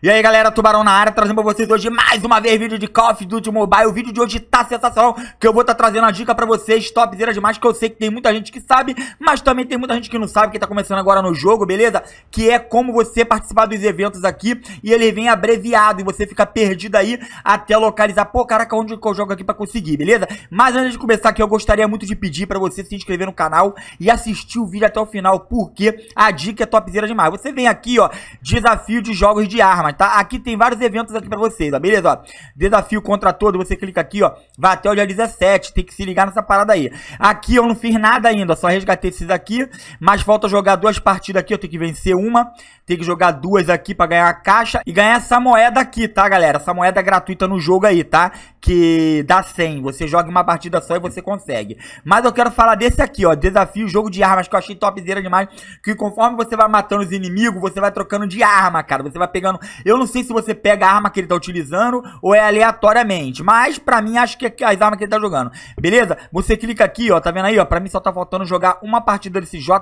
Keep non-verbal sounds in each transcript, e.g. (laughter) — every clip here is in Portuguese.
E aí galera, Tubarão na área, trazendo pra vocês hoje mais uma vez vídeo de Call of Duty Mobile O vídeo de hoje tá sensacional, que eu vou tá trazendo a dica pra vocês, topzera demais Que eu sei que tem muita gente que sabe, mas também tem muita gente que não sabe Que tá começando agora no jogo, beleza? Que é como você participar dos eventos aqui E ele vem abreviado e você fica perdido aí até localizar Pô, caraca, onde que eu jogo aqui pra conseguir, beleza? Mas antes de começar aqui, eu gostaria muito de pedir pra você se inscrever no canal E assistir o vídeo até o final, porque a dica é topzera demais Você vem aqui, ó, desafio de jogos de arma tá? Aqui tem vários eventos aqui pra vocês, ó, beleza? Ó, desafio contra todos, você clica aqui, ó, vai até o dia 17, tem que se ligar nessa parada aí. Aqui eu não fiz nada ainda, só resgatei esses aqui, mas falta jogar duas partidas aqui, eu tenho que vencer uma, tenho que jogar duas aqui pra ganhar a caixa e ganhar essa moeda aqui, tá, galera? Essa moeda gratuita no jogo aí, tá? Que dá 100, você joga uma partida só e você consegue. Mas eu quero falar desse aqui, ó, desafio jogo de armas, que eu achei topzera demais, que conforme você vai matando os inimigos, você vai trocando de arma, cara, você vai pegando eu não sei se você pega a arma que ele tá utilizando ou é aleatoriamente, mas pra mim acho que é as armas que ele tá jogando. Beleza? Você clica aqui, ó, tá vendo aí, ó? Pra mim só tá faltando jogar uma partida desse JA.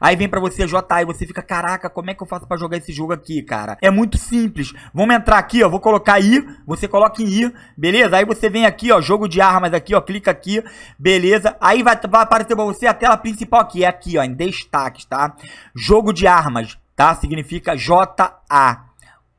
Aí vem pra você JA e você fica, caraca, como é que eu faço pra jogar esse jogo aqui, cara? É muito simples. Vamos entrar aqui, ó, vou colocar I, você coloca em I, beleza? Aí você vem aqui, ó, jogo de armas aqui, ó, clica aqui, beleza? Aí vai, vai aparecer pra você a tela principal aqui, é aqui, ó, em destaques, tá? Jogo de armas, tá? Significa JA.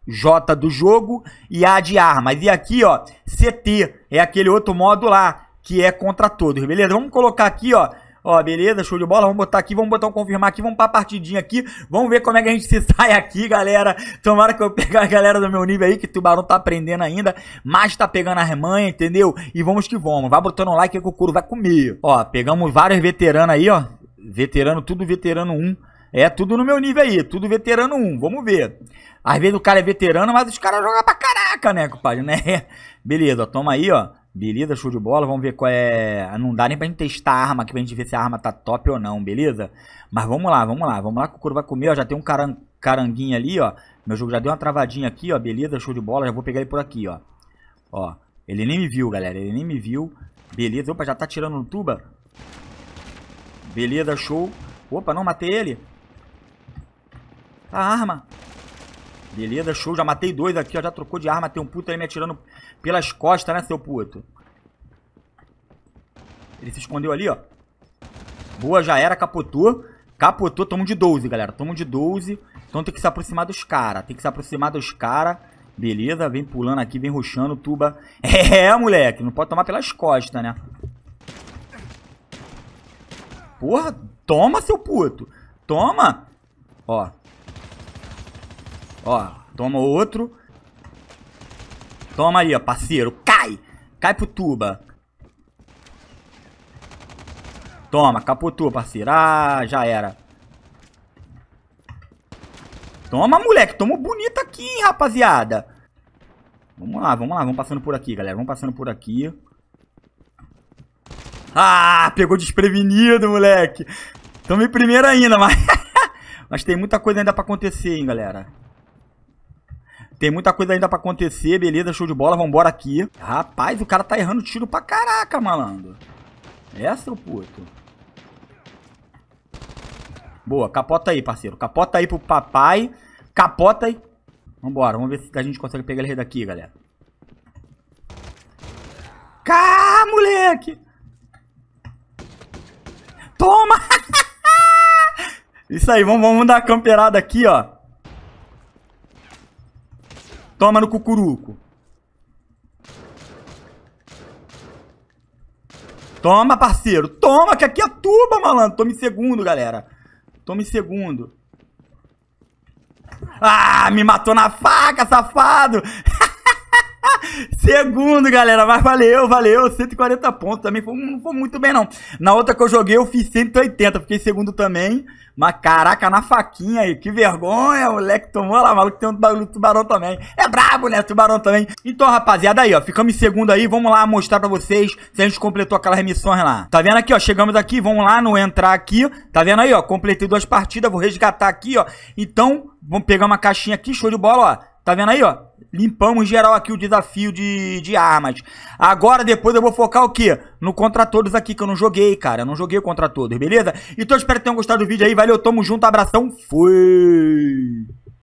J do jogo e A de armas. E aqui, ó, CT é aquele outro modo lá, que é contra todos, beleza? Vamos colocar aqui, ó, Ó, beleza, show de bola. Vamos botar aqui, vamos botar um confirmar aqui, vamos pra partidinha aqui. Vamos ver como é que a gente (laughs) se sai aqui, galera. Tomara que eu pegar a galera do meu nível aí, que o Tubarão tá aprendendo ainda. Mas tá pegando as manhas, entendeu? E vamos que vamos. Vai botando um like que o couro vai comer. Ó, pegamos vários veteranos aí, ó. Veterano, tudo veterano 1. É tudo no meu nível aí, tudo veterano 1, vamos ver. Às vezes o cara é veterano, mas os caras jogam pra caraca, né, compadre, né? (laughs) Beleza, toma aí, ó. Beleza, show de bola. Vamos ver qual é. Não dá nem pra gente testar a arma aqui pra gente ver se a arma tá top ou não, beleza? Mas vamos lá, vamos lá, vamos lá que o couro vai comer, ó. Já tem um caran... caranguinho ali, ó. Meu jogo já deu uma travadinha aqui, ó. Beleza, show de bola. Já vou pegar ele por aqui, ó. Ó. Ele nem me viu, galera. Ele nem me viu. Beleza. Opa, já tá tirando no tuba. Beleza, show. Opa, não matei ele. A arma. Beleza, show. Já matei dois aqui, ó. Já trocou de arma. Tem um puto aí me atirando pelas costas, né, seu puto? Ele se escondeu ali, ó. Boa, já era. Capotou. Capotou. Tamo de 12, galera. Tamo de 12. Então tem que se aproximar dos caras. Tem que se aproximar dos caras. Beleza, vem pulando aqui, vem ruxando, tuba. (laughs) É, moleque, não pode tomar pelas costas, né? Porra, toma, seu puto. Toma. Ó, Ó, toma outro. Toma aí, ó, parceiro. Cai! Cai pro tuba. Toma, capotou, parceiro. Ah, já era. Toma, moleque. Toma bonito aqui, hein, rapaziada. Vamos lá, vamos lá. Vamos passando por aqui, galera. Vamos passando por aqui. Ah, pegou desprevenido, moleque. Tomei primeiro primeira ainda, mas... (laughs) mas tem muita coisa ainda pra acontecer, hein, galera. Tem muita coisa ainda pra acontecer, beleza, show de bola, vambora aqui. Rapaz, o cara tá errando tiro pra caraca, malandro. É, seu puto. Boa, capota aí, parceiro. Capota aí pro papai. Capota aí. Vambora, vamos ver se a gente consegue pegar ele daqui, galera. Cá, moleque! Toma! (laughs) Isso aí, vamos, vamos dar uma camperada aqui, ó. Toma no cucuruco. Toma, parceiro. Toma, que aqui é tuba, malandro. Tome segundo, galera. Tome segundo. Ah, me matou na faca, safado. Segundo, galera, mas valeu, valeu. 140 pontos também. Foi, não foi muito bem, não. Na outra que eu joguei, eu fiz 180. Fiquei segundo também. Mas caraca, na faquinha aí. Que vergonha, moleque. Tomou lá, maluco. Tem um bagulho do tubarão também. É brabo, né? Tubarão também. Então, rapaziada, aí, ó. Ficamos em segundo aí. Vamos lá mostrar pra vocês se a gente completou aquelas missões lá. Tá vendo aqui, ó? Chegamos aqui. Vamos lá no entrar aqui. Tá vendo aí, ó? Completei duas partidas. Vou resgatar aqui, ó. Então, vamos pegar uma caixinha aqui. Show de bola, ó. Tá vendo aí, ó? limpamos geral aqui o desafio de, de armas. Agora, depois eu vou focar o quê? No Contra Todos aqui, que eu não joguei, cara. Eu não joguei Contra Todos, beleza? Então, espero que tenham gostado do vídeo aí. Valeu, tamo junto, abração, fui!